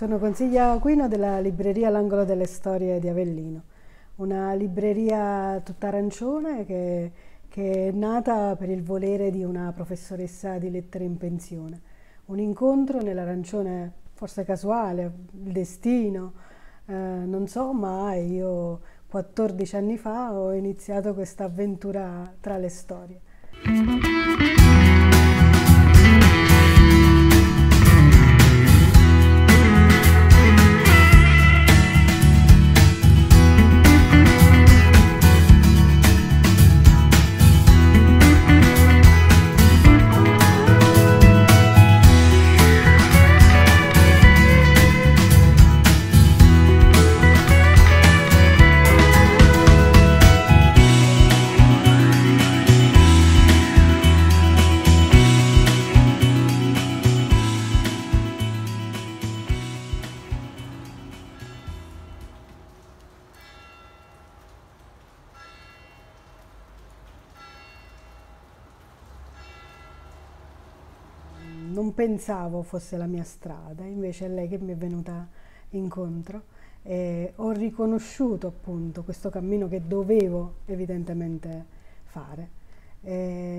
Sono Consiglia Aquino della libreria L'Angolo delle Storie di Avellino, una libreria tutta arancione che, che è nata per il volere di una professoressa di lettere in pensione. Un incontro nell'arancione forse casuale, il destino, eh, non so, ma io 14 anni fa ho iniziato questa avventura tra le storie. non pensavo fosse la mia strada, invece è lei che mi è venuta incontro. E ho riconosciuto appunto questo cammino che dovevo evidentemente fare. E,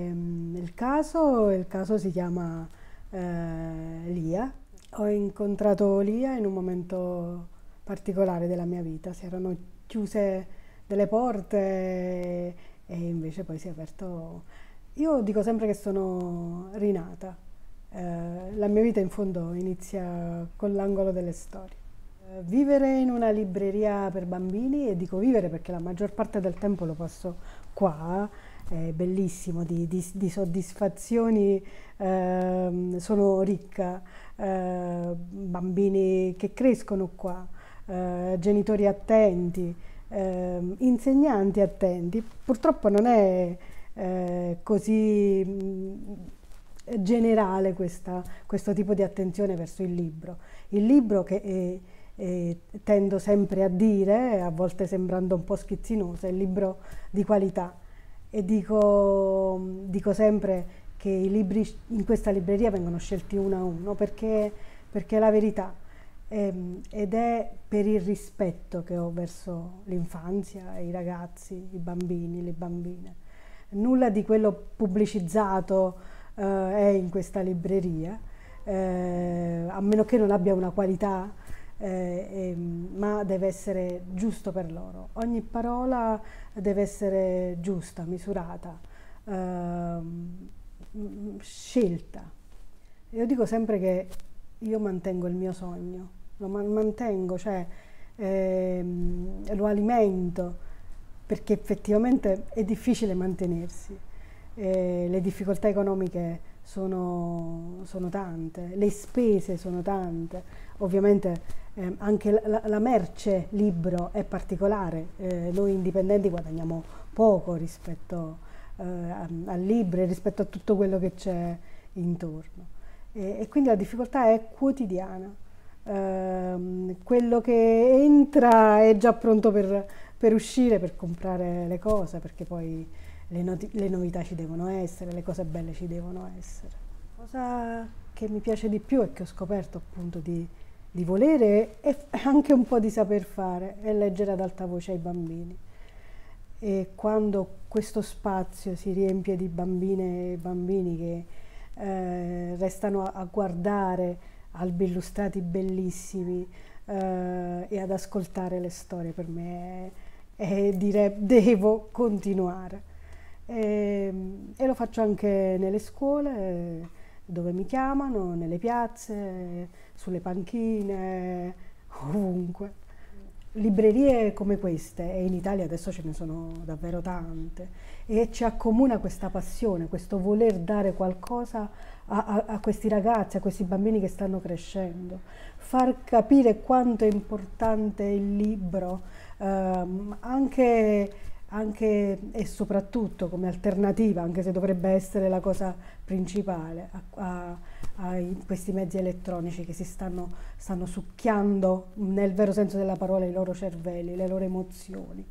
ehm, il, caso, il caso si chiama eh, Lia. Ho incontrato Lia in un momento particolare della mia vita, si erano chiuse delle porte e invece poi si è aperto... Io dico sempre che sono rinata, eh, la mia vita in fondo inizia con l'angolo delle storie. Eh, vivere in una libreria per bambini, e dico vivere perché la maggior parte del tempo lo passo qua, è bellissimo, di, di, di soddisfazioni eh, sono ricca, eh, bambini che crescono qua, genitori attenti, ehm, insegnanti attenti. Purtroppo non è così eh, generale questa, questo tipo di attenzione verso il libro. Il libro che è, eh, è, eh, tendo sempre a dire, a volte sembrando un po' schizzinoso, è il libro di qualità. E dico, dico sempre che i libri in questa libreria vengono scelti uno a uno perché, perché è la verità ehm, ed è per il rispetto che ho verso l'infanzia, i ragazzi, i bambini, le bambine. Nulla di quello pubblicizzato eh, è in questa libreria, eh, a meno che non abbia una qualità eh, ma deve essere giusto per loro. Ogni parola deve essere giusta, misurata, ehm, scelta. Io dico sempre che io mantengo il mio sogno, lo mantengo, cioè ehm, lo alimento, perché effettivamente è difficile mantenersi eh, le difficoltà economiche sono, sono, tante, le spese sono tante, ovviamente eh, anche la, la, merce libro è particolare, eh, noi indipendenti guadagniamo poco rispetto eh, al libro e rispetto a tutto quello che c'è intorno e, e quindi la difficoltà è quotidiana. Uh, quello che entra è già pronto per, per, uscire, per comprare le cose, perché poi le, no le novità ci devono essere, le cose belle ci devono essere. Cosa che mi piace di più e che ho scoperto appunto di, di volere e anche un po' di saper fare è leggere ad alta voce ai bambini. E quando questo spazio si riempie di bambine e bambini che eh, restano a, a, guardare albi illustrati bellissimi eh, e ad ascoltare le storie, per me è, è dire devo continuare e, ehm, e lo faccio anche nelle scuole dove mi chiamano, nelle piazze, sulle panchine, ovunque. Librerie come queste, e in Italia adesso ce ne sono davvero tante, e ci accomuna questa passione, questo voler dare qualcosa a, a, a questi ragazzi, a questi bambini che stanno crescendo, far capire quanto è importante il libro, ehm, anche anche e soprattutto come alternativa, anche se dovrebbe essere la cosa principale, a, a, a questi mezzi elettronici che si stanno, stanno, succhiando nel vero senso della parola i loro cervelli, le loro emozioni.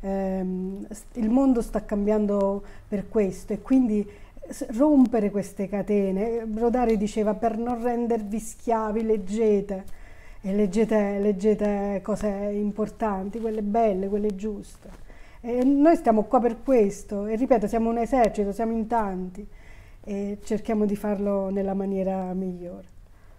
Ehm, il mondo sta cambiando per questo e quindi eh, rompere queste catene, eh, Brodari diceva per non rendervi schiavi leggete e leggete, leggete cose importanti, quelle belle, quelle giuste. E noi stiamo qua per questo e ripeto, siamo un esercito, siamo in tanti e cerchiamo di farlo nella maniera migliore.